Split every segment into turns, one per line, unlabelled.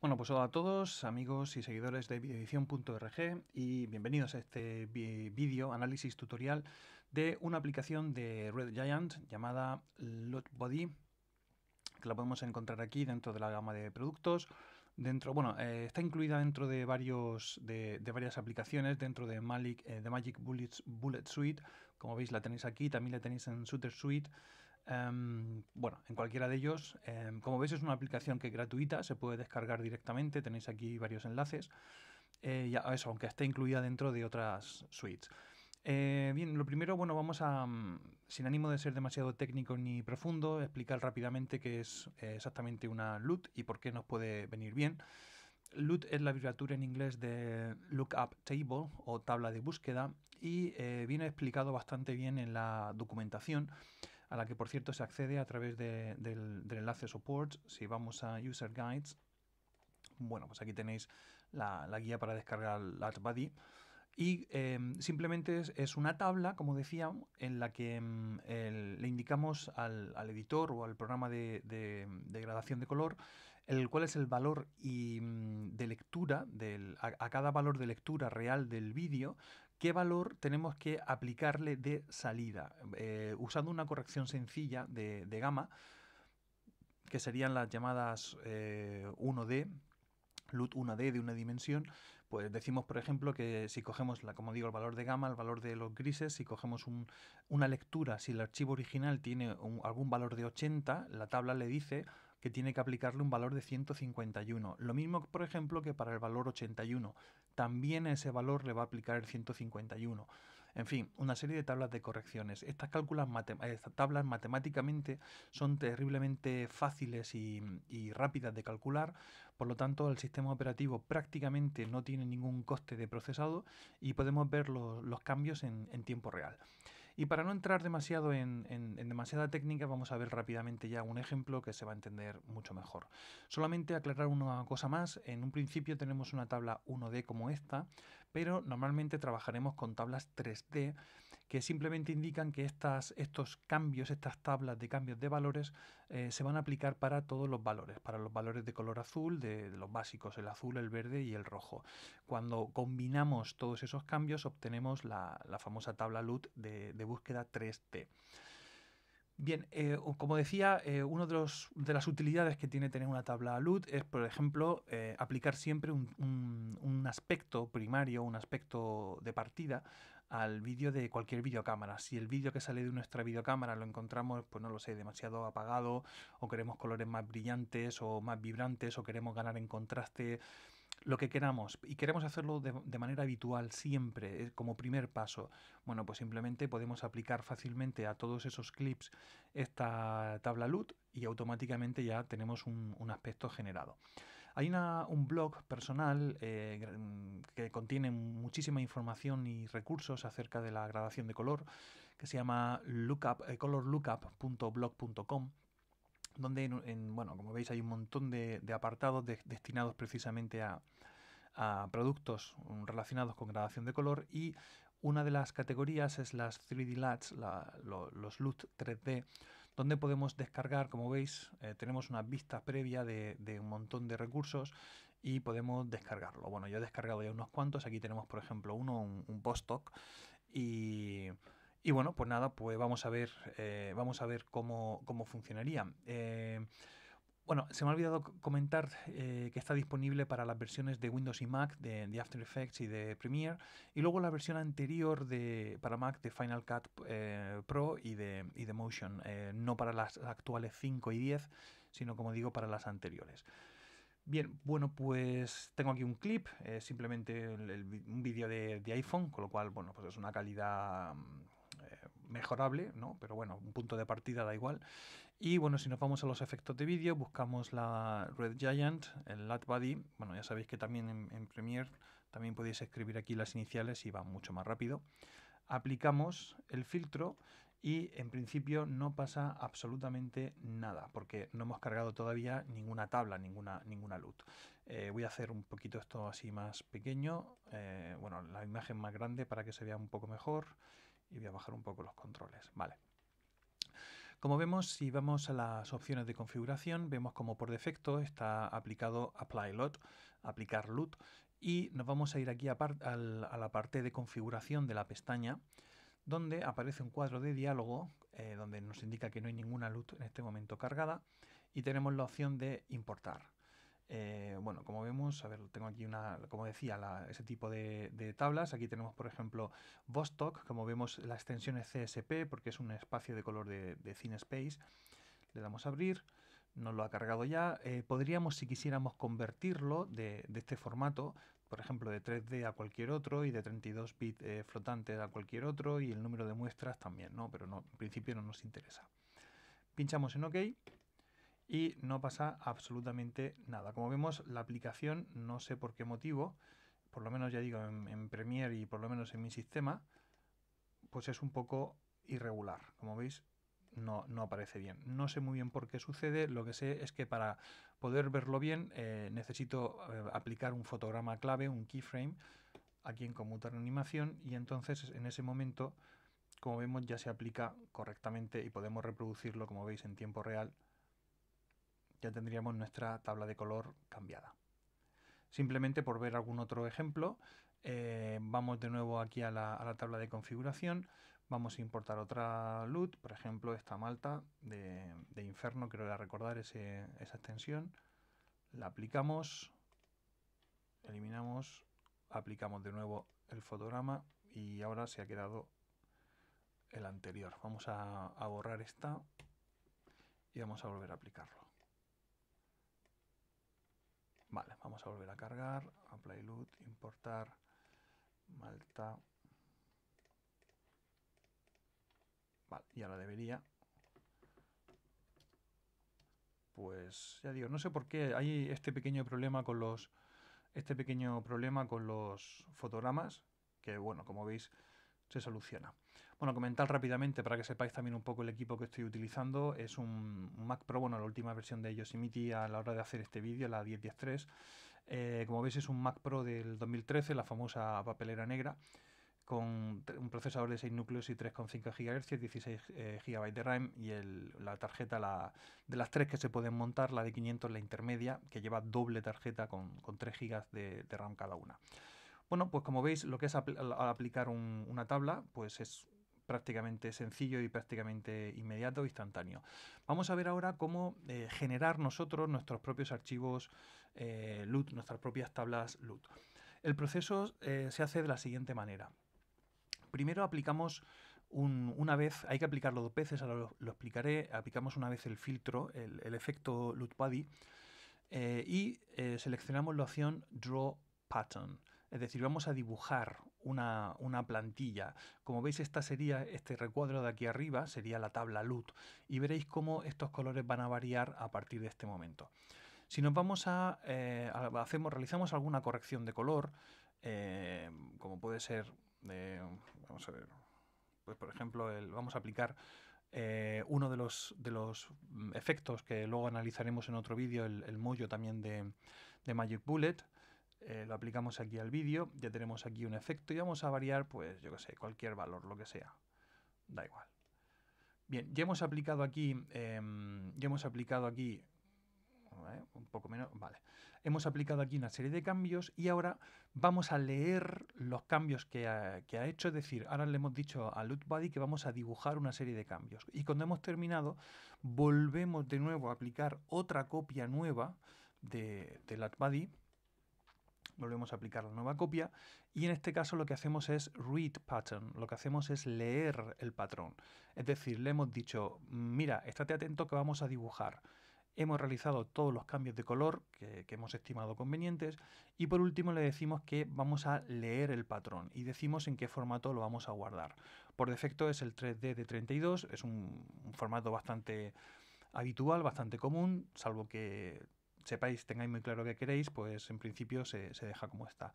Bueno, pues hola a todos, amigos y seguidores de videoedición.org y bienvenidos a este vídeo análisis tutorial de una aplicación de Red Giant llamada Lotbody que la podemos encontrar aquí dentro de la gama de productos. Dentro, bueno, eh, está incluida dentro de varios de, varias aplicaciones, dentro de, Malik, eh, de Magic Bullets, Bullet Suite, como veis la tenéis aquí, también la tenéis en Shooter Suite, Em, bueno, en cualquiera de ellos, em, como veis es una aplicación que es gratuita, se puede descargar directamente, tenéis aquí varios enlaces, eh, eso, aunque esté incluida dentro de otras suites. Eh, bien, lo primero, bueno, vamos a, mm, sin ánimo de ser demasiado técnico ni profundo, explicar rápidamente qué es eh, exactamente una LUT y por qué nos puede venir bien. LUT es la abreviatura en inglés de Lookup Table o tabla de búsqueda y viene explicado bastante bien en la documentación a la que por cierto se accede a través del, enlace support. Si vamos a User Guides, bueno, pues aquí tenéis la, guía para descargar LargeBuddy. Y em, simplemente es, una tabla, como decía, en la que em, le indicamos al, editor o al programa de, de, de, gradación de color el cuál es el valor y, em, a, cada valor de lectura real del vídeo, qué valor tenemos que aplicarle de salida, eh, usando una corrección sencilla de, gama, que serían las llamadas 1D, eh, LUT 1D de una dimensión, pues decimos, por ejemplo, que si cogemos, la, como digo, el valor de gama el valor de los grises, si cogemos una lectura, si el archivo original tiene algún valor de 80, la tabla le dice que tiene que aplicarle un valor de 151. Lo mismo, por ejemplo, que para el valor 81. También ese valor le va a aplicar el 151. En fin, una serie de tablas de correcciones. Estas, tablas matemáticamente son terriblemente fáciles y, rápidas de calcular, por lo tanto el sistema operativo prácticamente no tiene ningún coste de procesado y podemos ver los, cambios en tiempo real. Y para no entrar demasiado en, demasiada técnica, vamos a ver rápidamente ya un ejemplo que se va a entender mucho mejor. Solamente aclarar una cosa más, en un principio tenemos una tabla 1D como esta, pero normalmente trabajaremos con tablas 3D que simplemente indican que estas, estos cambios, estas tablas de cambios de valores, eh, se van a aplicar para todos los valores, para los valores de color azul, de, los básicos, el azul, el verde y el rojo. Cuando combinamos todos esos cambios, obtenemos la, famosa tabla LUT de, búsqueda 3D. Bien, eh, como decía, eh, una de, las utilidades que tiene tener una tabla LUT es, por ejemplo, aplicar siempre un, aspecto primario, un aspecto de partida al vídeo de cualquier videocámara. Si el vídeo que sale de nuestra videocámara lo encontramos, pues no lo sé, demasiado apagado, o queremos colores más brillantes o más vibrantes, o queremos ganar en contraste, lo que queramos. Y queremos hacerlo de, manera habitual, siempre, eh, como primer paso. Bueno, pues simplemente podemos aplicar fácilmente a todos esos clips esta tabla LUT y automáticamente ya tenemos un, un aspecto generado. Hay un blog personal eh, mm, que contiene muchísima información y recursos acerca de la gradación de color, que se llama eh, colorlookup.blog.com donde, bueno, como veis hay un montón de, apartados destinados precisamente a, productos relacionados con gradación de color y una de las categorías es las 3D LUTs, los LUT 3D, donde podemos descargar, como veis, eh, tenemos una vista previa de, un montón de recursos y podemos descargarlo. Bueno, yo he descargado ya unos cuantos, aquí tenemos por ejemplo uno, un, postdoc, y, bueno, pues nada, pues vamos a ver, eh, vamos a ver cómo, funcionaría. Eh, bueno, se me ha olvidado comentar eh, que está disponible para las versiones de Windows y Mac, de, After Effects y de Premiere, y luego la versión anterior de, para Mac de Final Cut eh, Pro y de, Motion, eh, no para las actuales 5 y 10, sino como digo, para las anteriores. Bien, bueno, pues tengo aquí un clip, simplemente un vídeo de, de iPhone, con lo cual, bueno, pues es una calidad mm, mejorable, ¿no? pero bueno, un punto de partida da igual. Y bueno, si nos vamos a los efectos de vídeo, buscamos la Red Giant, el Lat Body. Bueno, ya sabéis que también en, Premiere también podéis escribir aquí las iniciales y va mucho más rápido. Aplicamos el filtro y en principio no pasa absolutamente nada porque no hemos cargado todavía ninguna tabla, ninguna, ninguna luz. Eh, voy a hacer un poquito esto así más pequeño, eh, bueno, la imagen más grande para que se vea un poco mejor y voy a bajar un poco los controles. Vale. Como vemos, si vamos a las opciones de configuración, vemos como por defecto está aplicado Apply LUT, aplicar LUT, y nos vamos a ir aquí a, la parte de configuración de la pestaña, donde aparece un cuadro de diálogo eh, donde nos indica que no hay ninguna LUT en este momento cargada y tenemos la opción de importar. Eh, bueno, como vemos, a ver, tengo aquí una, como decía, ese tipo de, tablas. Aquí tenemos, por ejemplo, Vostok, como vemos, la extensión es CSP, porque es un espacio de color de, de Le damos a abrir, nos lo ha cargado ya. Eh, podríamos, si quisiéramos, convertirlo de, este formato, por ejemplo, de 3D a cualquier otro y de 32 bits eh, flotantes a cualquier otro y el número de muestras también, ¿no? Pero en principio no nos interesa. Pinchamos en OK y no pasa absolutamente nada. Como vemos, la aplicación, no sé por qué motivo, por lo menos ya digo en, Premiere y por lo menos en mi sistema, pues es un poco irregular. Como veis, no, no, aparece bien. No sé muy bien por qué sucede, lo que sé es que para poder verlo bien eh, necesito eh, aplicar un fotograma clave, un keyframe, aquí en conmutar animación y entonces en ese momento, como vemos, ya se aplica correctamente y podemos reproducirlo, como veis, en tiempo real ya tendríamos nuestra tabla de color cambiada. Simplemente por ver algún otro ejemplo, eh, vamos de nuevo aquí a la, tabla de configuración, vamos a importar otra LUT, por ejemplo esta malta de, Inferno, Quiero recordar esa extensión, la aplicamos, eliminamos, aplicamos de nuevo el fotograma y ahora se ha quedado el anterior. Vamos a borrar esta y vamos a volver a aplicarlo. Vale, vamos a volver a cargar, a Playload importar, malta. Vale, ya la debería. Pues ya digo, no sé por qué hay este pequeño problema con los este pequeño problema con los fotogramas que bueno, como veis, se soluciona. Bueno, comentar rápidamente para que sepáis también un poco el equipo que estoy utilizando. Es un Mac Pro, bueno, la última versión de Yosemite a la hora de hacer este vídeo, la 10.10.3. Eh, como veis es un Mac Pro del 2013, la famosa papelera negra con un procesador de 6 núcleos y 3,5 GHz, 16 GB de RAM y la tarjeta la, de las tres que se pueden montar, la de 500, la intermedia, que lleva doble tarjeta con, 3 GB de, RAM cada una. Bueno, pues como veis, lo que es aplicar una tabla, pues es prácticamente sencillo y prácticamente inmediato, instantáneo. Vamos a ver ahora cómo eh, generar nosotros nuestros propios archivos eh, LUT, nuestras propias tablas LUT. El proceso eh, se hace de la siguiente manera. Primero aplicamos una vez, hay que aplicarlo dos veces, ahora lo, explicaré, aplicamos una vez el filtro, el, efecto LUT Body y seleccionamos la opción Draw Pattern. Es decir, vamos a dibujar una, plantilla. Como veis, esta sería, este recuadro de aquí arriba sería la tabla LUT y veréis cómo estos colores van a variar a partir de este momento. Si nos vamos a, eh, hacemos, realizamos alguna corrección de color, eh, como puede ser, vamos a ver, pues por ejemplo, vamos a aplicar eh, uno de los, mm, efectos que luego analizaremos en otro vídeo, el, el mollo también de, de, Magic Bullet. Eh, lo aplicamos aquí al vídeo, ya tenemos aquí un efecto y vamos a variar, pues yo que sé, cualquier valor, lo que sea. Da igual. Bien, ya hemos aplicado aquí, em, ya hemos aplicado aquí, eh, un poco menos, vale. Hemos aplicado aquí una serie de cambios y ahora vamos a leer los cambios que ha, hecho, es decir, ahora le hemos dicho a LootBuddy que vamos a dibujar una serie de cambios. Y cuando hemos terminado, volvemos de nuevo a aplicar otra copia nueva de, de volvemos a aplicar la nueva copia y en este caso lo que hacemos es read pattern, lo que hacemos es leer el patrón. Es decir, le hemos dicho, mira, estate atento que vamos a dibujar. Hemos realizado todos los cambios de color que, hemos estimado convenientes y por último le decimos que vamos a leer el patrón y decimos en qué formato lo vamos a guardar. Por defecto es el 3D de 32, es un formato bastante habitual, bastante común, salvo que sepáis, tengáis muy claro que queréis, pues en principio se, deja como está.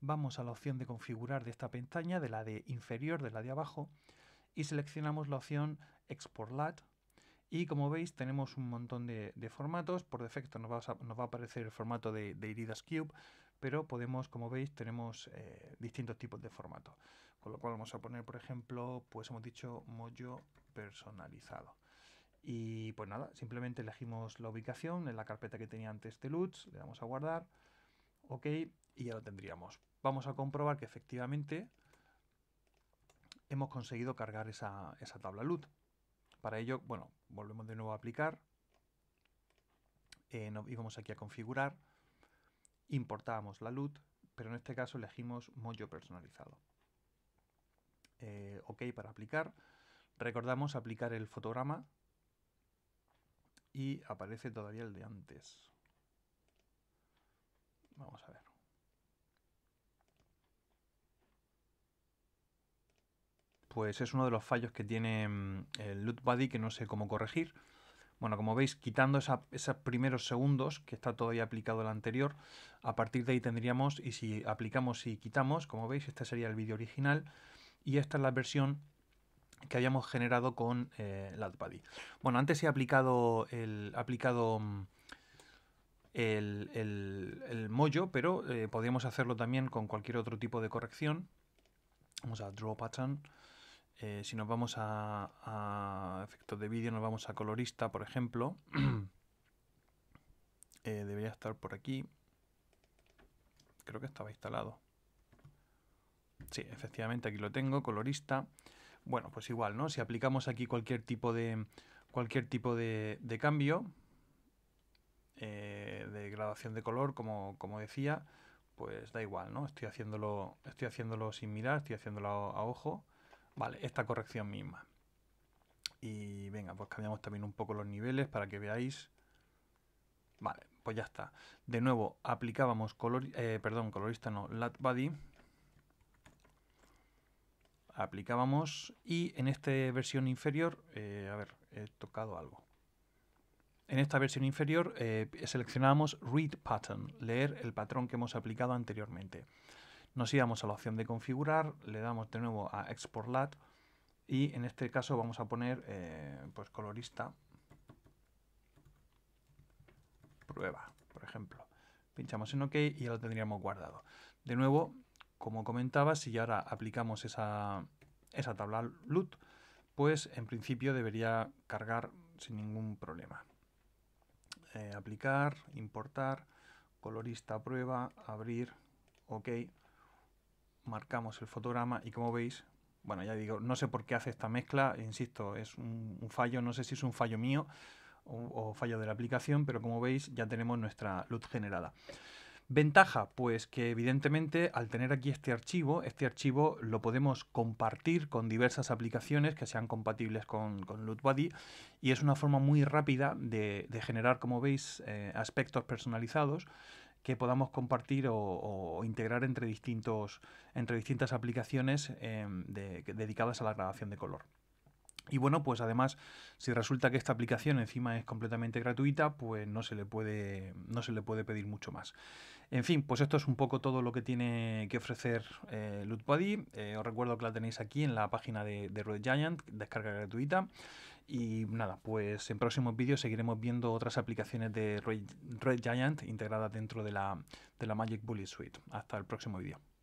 Vamos a la opción de configurar de esta pestaña, de la de inferior, de la de abajo, y seleccionamos la opción Export LAT, y como veis tenemos un montón de, formatos, por defecto nos va, a, aparecer el formato de, de Iridas Cube, pero podemos, como veis, tenemos eh, distintos tipos de formatos. Con lo cual vamos a poner, por ejemplo, pues hemos dicho mollo personalizado. Y pues nada, simplemente elegimos la ubicación en la carpeta que tenía antes de LUTs, le damos a guardar, ok, y ya lo tendríamos. Vamos a comprobar que efectivamente hemos conseguido cargar esa, tabla LUT. Para ello, bueno, volvemos de nuevo a aplicar, eh, nos íbamos aquí a configurar, importábamos la LUT, pero en este caso elegimos Mojo personalizado. Eh, ok para aplicar. Recordamos aplicar el fotograma y aparece todavía el de antes. Vamos a ver. Pues es uno de los fallos que tiene mm, el loot body que no sé cómo corregir. Bueno, como veis, quitando esos primeros segundos, que está todavía aplicado el anterior, a partir de ahí tendríamos, y si aplicamos y quitamos, como veis, este sería el vídeo original, y esta es la versión que habíamos generado con eh, Bueno, antes he aplicado el, aplicado mm, el, mollo, pero eh, podríamos hacerlo también con cualquier otro tipo de corrección. Vamos a Draw Pattern. Eh, si nos vamos a, a efectos de vídeo, nos vamos a colorista, por ejemplo. Eh, debería estar por aquí. Creo que estaba instalado. Sí, efectivamente aquí lo tengo, colorista. Bueno, pues igual, ¿no? Si aplicamos aquí cualquier tipo de, cualquier tipo de, cambio, eh, de grabación de color, como, decía, pues da igual, ¿no? Estoy haciéndolo, estoy haciéndolo sin mirar, estoy haciéndolo a, ojo. Vale, esta corrección misma. Y venga, pues cambiamos también un poco los niveles para que veáis. Vale, pues ya está. De nuevo, aplicábamos color, eh, perdón, colorista no, lat body aplicábamos y en esta versión inferior, eh, a ver, he tocado algo. En esta versión inferior eh, seleccionamos Read Pattern, leer el patrón que hemos aplicado anteriormente. Nos íbamos a la opción de configurar, le damos de nuevo a Export LAT y en este caso vamos a poner eh, pues colorista prueba, por ejemplo. Pinchamos en OK y ya lo tendríamos guardado. De nuevo, como comentaba, si ahora aplicamos esa, tabla LUT, pues en principio debería cargar sin ningún problema. Eh, aplicar, importar, colorista prueba, abrir, ok, marcamos el fotograma y como veis, bueno ya digo, no sé por qué hace esta mezcla, insisto, es un, fallo, no sé si es un fallo mío o, fallo de la aplicación, pero como veis ya tenemos nuestra LUT generada. Ventaja, pues que evidentemente al tener aquí este archivo, este archivo lo podemos compartir con diversas aplicaciones que sean compatibles con, con y es una forma muy rápida de, generar, como veis, eh, aspectos personalizados que podamos compartir o, integrar entre, distintos, entre distintas aplicaciones em, dedicadas a la grabación de color. Y bueno, pues además, si resulta que esta aplicación encima es completamente gratuita, pues no se le puede, no se le puede pedir mucho más. En fin, pues esto es un poco todo lo que tiene que ofrecer Loot eh, Lootbody. Eh, os recuerdo que la tenéis aquí en la página de, Red Giant, descarga gratuita. Y nada, pues en próximos vídeos seguiremos viendo otras aplicaciones de Red, Giant integradas dentro de la, de la Magic Bullet Suite. Hasta el próximo vídeo.